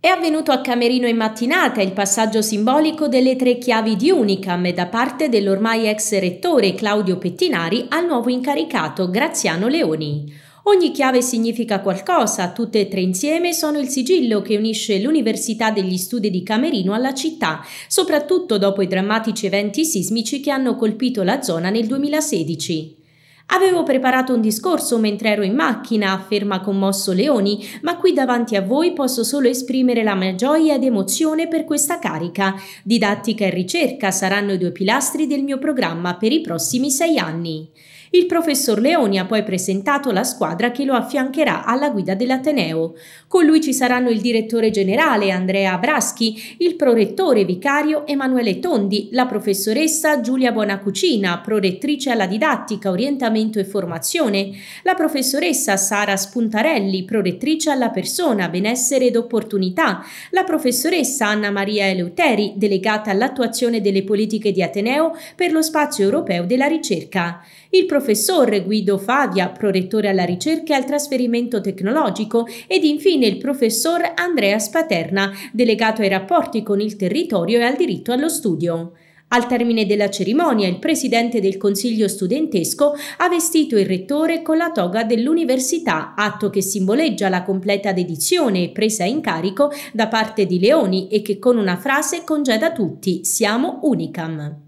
È avvenuto a Camerino in mattinata il passaggio simbolico delle tre chiavi di Unicam da parte dell'ormai ex rettore Claudio Pettinari al nuovo incaricato Graziano Leoni. Ogni chiave significa qualcosa, tutte e tre insieme sono il sigillo che unisce l'Università degli Studi di Camerino alla città, soprattutto dopo i drammatici eventi sismici che hanno colpito la zona nel 2016. Avevo preparato un discorso mentre ero in macchina, afferma commosso Leoni, ma qui davanti a voi posso solo esprimere la mia gioia ed emozione per questa carica. Didattica e ricerca saranno i due pilastri del mio programma per i prossimi sei anni. Il professor Leoni ha poi presentato la squadra che lo affiancherà alla guida dell'Ateneo. Con lui ci saranno il direttore generale Andrea Braschi, il prorettore vicario Emanuele Tondi, la professoressa Giulia Buonacucina, prorettrice alla didattica, orientamento e formazione, la professoressa Sara Spuntarelli, prorettrice alla persona, benessere ed opportunità, la professoressa Anna Maria Eleuteri, delegata all'attuazione delle politiche di Ateneo per lo spazio europeo della ricerca. Il professor Guido Favia, prorettore alla ricerca e al trasferimento tecnologico, ed infine il professor Andrea Spaterna, delegato ai rapporti con il territorio e al diritto allo studio. Al termine della cerimonia il presidente del consiglio studentesco ha vestito il rettore con la toga dell'università, atto che simboleggia la completa dedizione e presa in carico da parte di Leoni e che con una frase congeda tutti, siamo Unicam.